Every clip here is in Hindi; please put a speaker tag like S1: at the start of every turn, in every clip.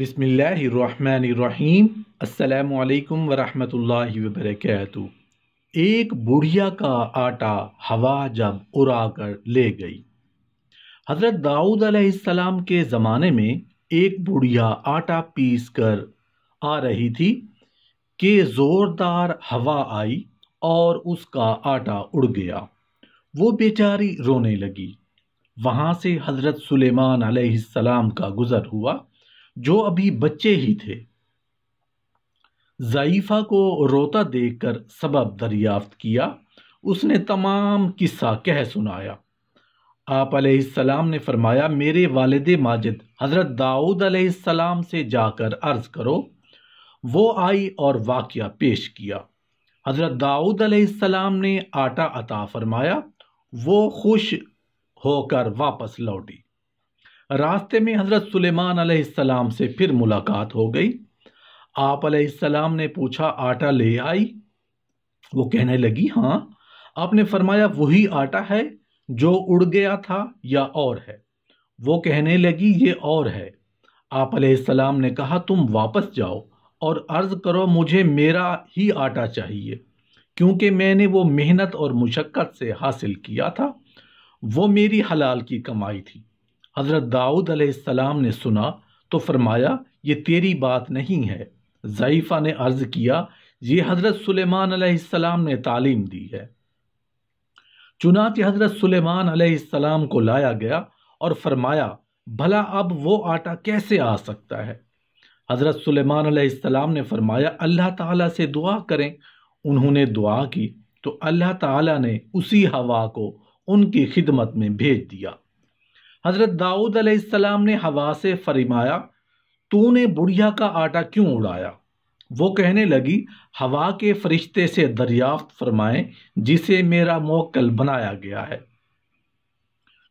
S1: बिसमीम् अल्लाम वरहमतुल्लाहि वबरकू एक बुढ़िया का आटा हवा जब उड़ा कर ले गई हज़रत दाऊद अलैहिस्सलाम के ज़माने में एक बुढ़िया आटा पीस कर आ रही थी कि ज़ोरदार हवा आई और उसका आटा उड़ गया वो बेचारी रोने लगी वहाँ से हज़रत सुलेमान अलैहिस्सलाम का गुज़र हुआ जो अभी बच्चे ही थे ज़ईफ़ा को रोता देखकर सबब दरियाफ्त किया उसने तमाम किस्सा कह सुनाया आप सलाम ने फरमाया मेरे वालद माजिद हज़रत दाऊद सलाम से जाकर अर्ज़ करो वो आई और वाक्य पेश किया हज़रत दाऊद सलाम ने आटा अता फरमाया वो खुश होकर वापस लौटी रास्ते में हज़रत सुलेमान अलैहिस्सलाम से फिर मुलाकात हो गई आप अलैहिस्सलाम ने पूछा आटा ले आई वो कहने लगी हाँ आपने फरमाया वही आटा है जो उड़ गया था या और है वो कहने लगी ये और है आप अलैहिस्सलाम ने कहा तुम वापस जाओ और अर्ज़ करो मुझे मेरा ही आटा चाहिए क्योंकि मैंने वो मेहनत और मुशक्क़त से हासिल किया था वो मेरी हलाल की कमाई थी हज़रत दाऊद अलैहिस्सलाम ने सुना तो फरमाया ये तेरी बात नहीं है ज़ईफ़ा ने अर्ज़ किया ये हज़रत सुलेमान अलैहिस्सलाम ने तालीम दी है चुनाच हज़रत सुलेमान अलैहिस्सलाम को लाया गया और फरमाया भला अब वो आटा कैसे आ सकता है हज़रत सुलेमान अलैहिस्सलाम ने फरमाया अल्लाह ताला से दुआ करें उन्होंने दुआ की तो अल्लाह ताला ने उसी हवा को उनकी खिदमत में भेज दिया हज़रत दाऊद अलैहिस्सलाम ने हवा से फरमाया तूने बुढ़िया का आटा क्यों उड़ाया वो कहने लगी हवा के फरिश्ते से दरियाफ्त फरमाए जिसे मेरा मोकल बनाया गया है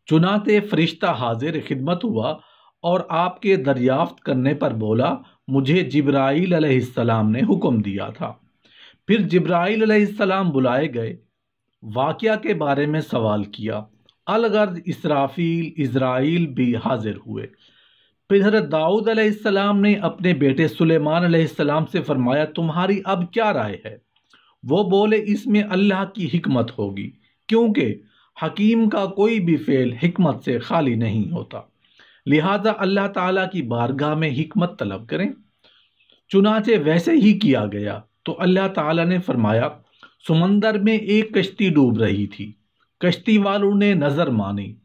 S1: चुनाते फरिश्ता हाजिर खिदमत हुआ और आपके दरियाफ्त करने पर बोला मुझे जिब्राइल अलैहिस्सलाम ने हुक्म दिया था फिर जिब्राइल अलैहिस्सलाम बुलाए गए वाक़ के बारे में सवाल किया अलगर्द इसराफील इसराइल भी हाजिर हुए फिर दाऊद अलैहिस्सलाम ने अपने बेटे सुलेमान अलैहिस्सलाम से फरमाया तुम्हारी अब क्या राय है वो बोले इसमें अल्लाह की हिकमत होगी क्योंकि हकीम का कोई भी फेल हिकमत से खाली नहीं होता लिहाजा अल्लाह ताला की बारगाह में हिकमत तलब करें चुनाचे वैसे ही किया गया तो अल्लाह ताला ने फरमाया समंदर में एक कश्ती डूब रही थी कश्ती वालों ने नज़र मानी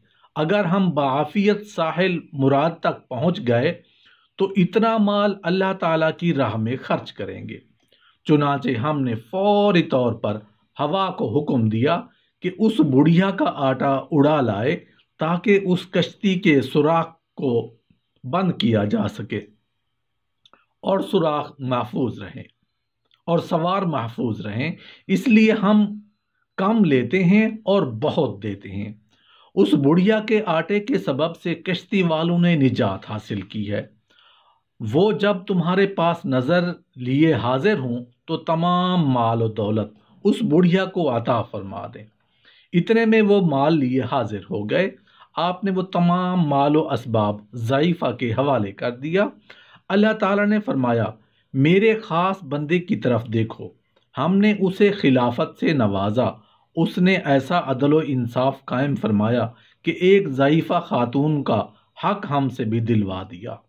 S1: अगर हम बाफियत साहिल मुराद तक पहुंच गए तो इतना माल अल्लाह ताला की राह में खर्च करेंगे चुनाचे हमने फौरी तौर पर हवा को हुक्म दिया कि उस बुढ़िया का आटा उड़ा लाए ताकि उस कश्ती के सुराख को बंद किया जा सके और सुराख महफूज रहें और सवार महफूज रहें इसलिए हम कम लेते हैं और बहुत देते हैं उस बुढ़िया के आटे के सबब से कश्ती वालों ने निजात हासिल की है वो जब तुम्हारे पास नज़र लिए हाजिर हों तो तमाम माल और दौलत उस बुढ़िया को अता फरमा दें इतने में वो माल लिए हाजिर हो गए आपने वो तमाम माल व इसबाब ज़यीफ़ा के हवाले कर दिया अल्लाह ताला ने फरमाया मेरे ख़ास बंदे की तरफ देखो हमने उसे खिलाफत से नवाजा उसने ऐसा अदल इंसाफ कायम फरमाया कि एक ज़यीफ़ा ख़ातून का हक हमसे भी दिलवा दिया